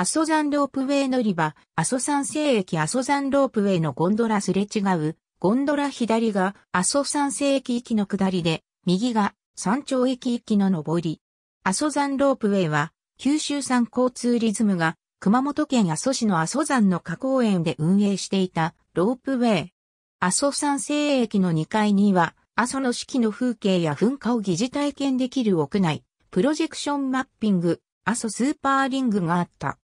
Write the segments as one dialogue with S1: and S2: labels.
S1: 阿蘇山ロープウェイ乗り場、阿蘇山西駅阿蘇山ロープウェイのゴンドラすれ違う、ゴンドラ左が阿蘇山西駅行きの下りで、右が山頂駅行きの上り。阿蘇山ロープウェイは、九州産交通リズムが、熊本県阿蘇市の阿蘇山の加工園で運営していたロープウェイ。阿蘇山西駅の2階には、阿蘇の四季の風景や噴火を疑似体験できる屋内、プロジェクションマッピング、阿蘇スーパーリングがあった。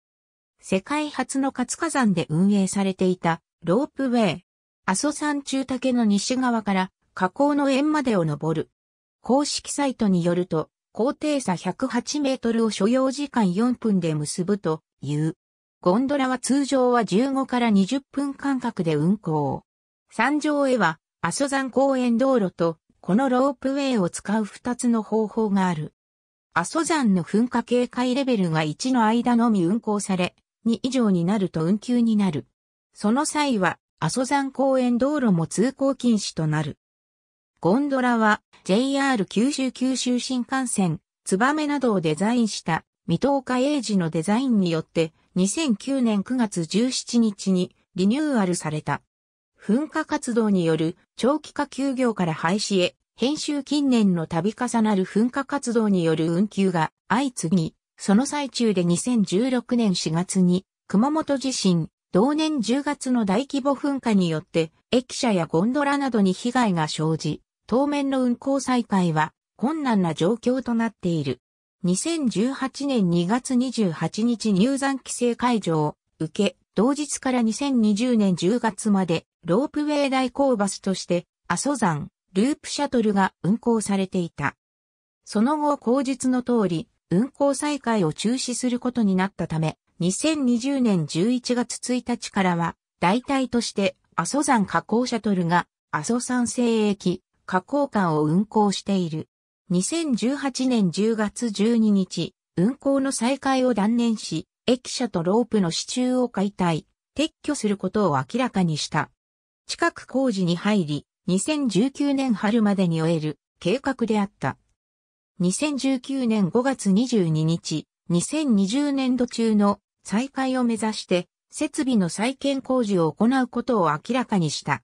S1: 世界初の活火山で運営されていたロープウェイ。阿蘇山中岳の西側から河口の縁までを登る。公式サイトによると、高低差108メートルを所要時間4分で結ぶという。ゴンドラは通常は15から20分間隔で運行。山上へは阿蘇山公園道路とこのロープウェイを使う2つの方法がある。阿蘇山の噴火警戒レベルが1の間のみ運行され、2以上になると運休になる。その際は、阿蘇山公園道路も通行禁止となる。ゴンドラは JR 九州九州新幹線、ツバメなどをデザインした水戸岡英治のデザインによって2009年9月17日にリニューアルされた。噴火活動による長期化休業から廃止へ、編集近年の度重なる噴火活動による運休が相次ぎ、その最中で2016年4月に、熊本地震、同年10月の大規模噴火によって、駅舎やゴンドラなどに被害が生じ、当面の運行再開は困難な状況となっている。2018年2月28日入山規制解除を受け、同日から2020年10月までロープウェイ代行バスとして阿蘇山ループシャトルが運行されていた。その後、口述の通り、運行再開を中止することになったため、2020年11月1日からは、代替として阿蘇山加工シャトルが阿蘇山西駅加工館を運行している。2018年10月12日、運行の再開を断念し、駅舎とロープの支柱を解体、撤去することを明らかにした。近く工事に入り、2019年春までに終える計画であった。2019年5月22日、2020年度中の再開を目指して、設備の再建工事を行うことを明らかにした。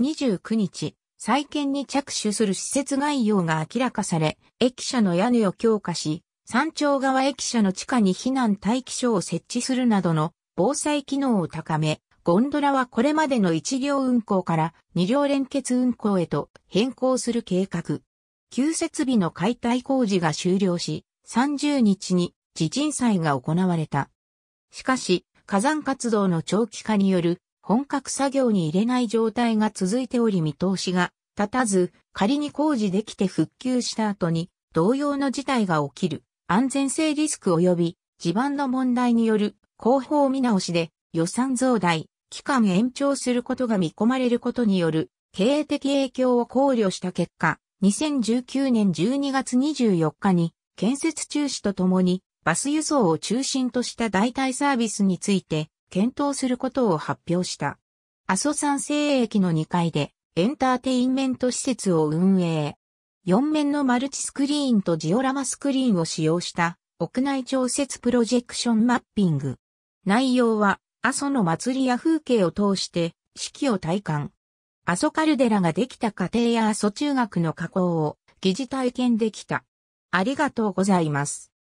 S1: 29日、再建に着手する施設概要が明らかされ、駅舎の屋根を強化し、山頂側駅舎の地下に避難待機所を設置するなどの防災機能を高め、ゴンドラはこれまでの一両運行から二両連結運行へと変更する計画。旧設備の解体工事が終了し、30日に地鎮祭が行われた。しかし、火山活動の長期化による本格作業に入れない状態が続いており見通しが立たず、仮に工事できて復旧した後に同様の事態が起きる安全性リスク及び地盤の問題による広報見直しで予算増大、期間延長することが見込まれることによる経営的影響を考慮した結果、2019年12月24日に建設中止とともにバス輸送を中心とした代替サービスについて検討することを発表した。阿蘇山西駅の2階でエンターテインメント施設を運営。4面のマルチスクリーンとジオラマスクリーンを使用した屋内調節プロジェクションマッピング。内容は阿蘇の祭りや風景を通して四季を体感、阿蘇カルデラができた家庭や阿蘇中学の加工を疑似体験できた。ありがとうございます。